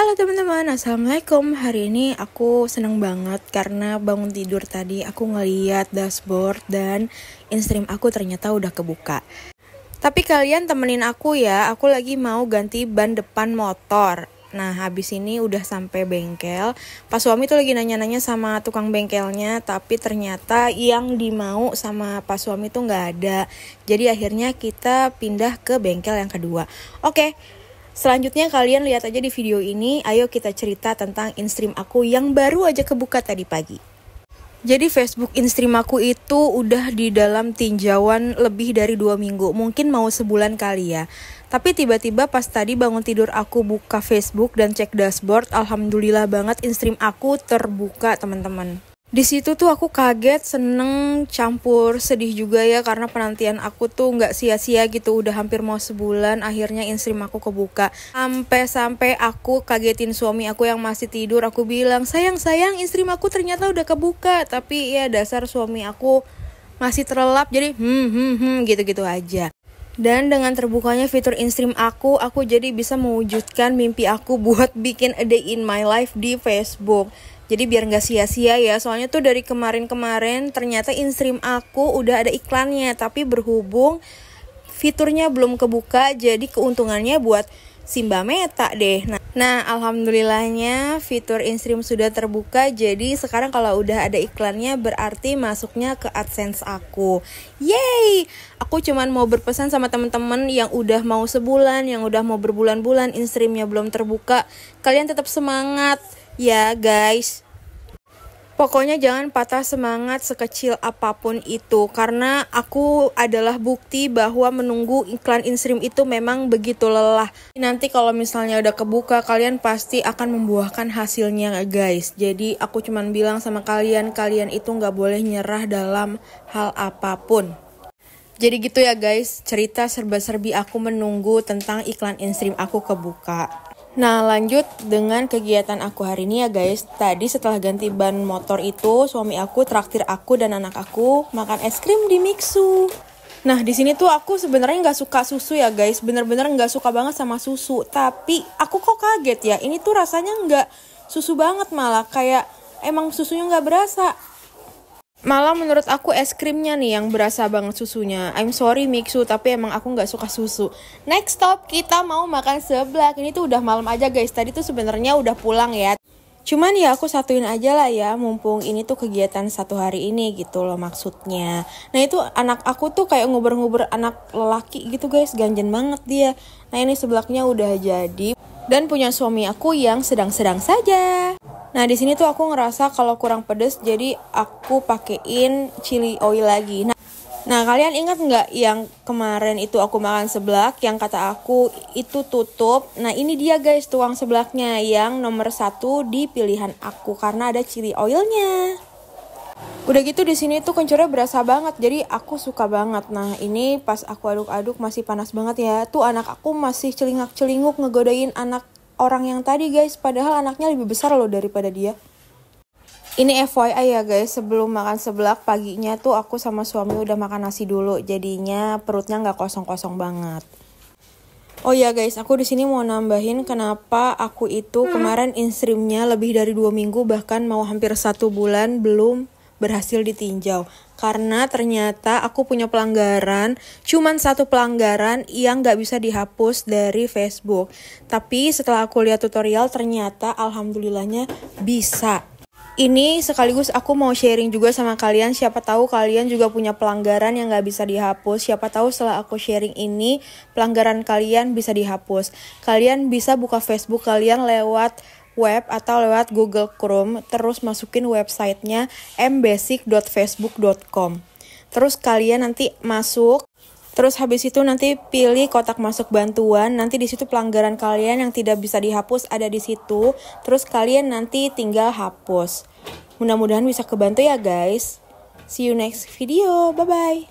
Halo teman-teman, Assalamualaikum Hari ini aku seneng banget karena bangun tidur tadi aku ngeliat dashboard dan instream aku ternyata udah kebuka Tapi kalian temenin aku ya, aku lagi mau ganti ban depan motor Nah habis ini udah sampai bengkel Pas suami tuh lagi nanya-nanya sama tukang bengkelnya Tapi ternyata yang dimau sama pas suami tuh nggak ada Jadi akhirnya kita pindah ke bengkel yang kedua Oke, okay Selanjutnya kalian lihat aja di video ini, ayo kita cerita tentang instream aku yang baru aja kebuka tadi pagi. Jadi Facebook instream aku itu udah di dalam tinjauan lebih dari dua minggu, mungkin mau sebulan kali ya. Tapi tiba-tiba pas tadi bangun tidur aku buka Facebook dan cek dashboard, alhamdulillah banget instream aku terbuka teman-teman di situ tuh aku kaget, seneng, campur, sedih juga ya karena penantian aku tuh nggak sia-sia gitu. Udah hampir mau sebulan, akhirnya instrim aku kebuka. Sampai-sampai aku kagetin suami aku yang masih tidur. Aku bilang, sayang-sayang instrim aku ternyata udah kebuka. Tapi ya dasar suami aku masih terlelap jadi hmm hmm hmm gitu-gitu aja. Dan dengan terbukanya fitur InStream aku, aku jadi bisa mewujudkan mimpi aku buat bikin a day in my life di Facebook. Jadi biar nggak sia-sia ya, soalnya tuh dari kemarin-kemarin ternyata instream aku udah ada iklannya, tapi berhubung fiturnya belum kebuka, jadi keuntungannya buat Simba Meta deh. Nah, nah alhamdulillahnya fitur instream sudah terbuka, jadi sekarang kalau udah ada iklannya berarti masuknya ke AdSense aku. Yeay! Aku cuman mau berpesan sama temen-temen yang udah mau sebulan, yang udah mau berbulan-bulan, instreamnya belum terbuka. Kalian tetap semangat, ya guys. Pokoknya jangan patah semangat sekecil apapun itu karena aku adalah bukti bahwa menunggu iklan Instagram itu memang begitu lelah. Nanti kalau misalnya udah kebuka kalian pasti akan membuahkan hasilnya guys. Jadi aku cuman bilang sama kalian kalian itu nggak boleh nyerah dalam hal apapun. Jadi gitu ya guys, cerita serba-serbi aku menunggu tentang iklan Instagram aku kebuka. Nah lanjut dengan kegiatan aku hari ini ya guys Tadi setelah ganti ban motor itu Suami aku traktir aku dan anak aku Makan es krim di Mixu Nah di sini tuh aku sebenarnya nggak suka susu ya guys Bener-bener nggak suka banget sama susu Tapi aku kok kaget ya Ini tuh rasanya nggak susu banget malah Kayak emang susunya nggak berasa Malah menurut aku es krimnya nih yang berasa banget susunya. I'm sorry Mixu, tapi emang aku nggak suka susu. Next stop, kita mau makan seblak. Ini tuh udah malam aja guys, tadi tuh sebenarnya udah pulang ya. Cuman ya aku satuin aja lah ya, mumpung ini tuh kegiatan satu hari ini gitu loh maksudnya. Nah itu anak aku tuh kayak nguber-nguber anak lelaki gitu guys, ganjen banget dia. Nah ini seblaknya udah jadi dan punya suami aku yang sedang-sedang saja. Nah di sini tuh aku ngerasa kalau kurang pedes jadi aku pakein chili oil lagi. Nah, nah kalian ingat nggak yang kemarin itu aku makan seblak yang kata aku itu tutup. Nah ini dia guys tuang seblaknya yang nomor satu di pilihan aku karena ada chili oilnya. Udah gitu di sini tuh kencurnya berasa banget jadi aku suka banget. Nah ini pas aku aduk-aduk masih panas banget ya. Tuh anak aku masih celingak-celinguk ngegodain anak orang yang tadi guys, padahal anaknya lebih besar loh daripada dia. Ini FYI ya guys, sebelum makan seblak paginya tuh aku sama suami udah makan nasi dulu, jadinya perutnya nggak kosong-kosong banget. Oh ya guys, aku di sini mau nambahin kenapa aku itu hmm. kemarin instreamnya lebih dari dua minggu bahkan mau hampir satu bulan belum berhasil ditinjau karena ternyata aku punya pelanggaran cuman satu pelanggaran yang gak bisa dihapus dari Facebook tapi setelah aku lihat tutorial ternyata alhamdulillahnya bisa ini sekaligus aku mau sharing juga sama kalian siapa tahu kalian juga punya pelanggaran yang gak bisa dihapus siapa tahu setelah aku sharing ini pelanggaran kalian bisa dihapus kalian bisa buka Facebook kalian lewat web atau lewat Google Chrome, terus masukin websitenya mbasic.facebook.com. Terus kalian nanti masuk, terus habis itu nanti pilih kotak masuk bantuan, nanti di situ pelanggaran kalian yang tidak bisa dihapus ada di situ, terus kalian nanti tinggal hapus. Mudah-mudahan bisa kebantu ya guys. See you next video, bye-bye.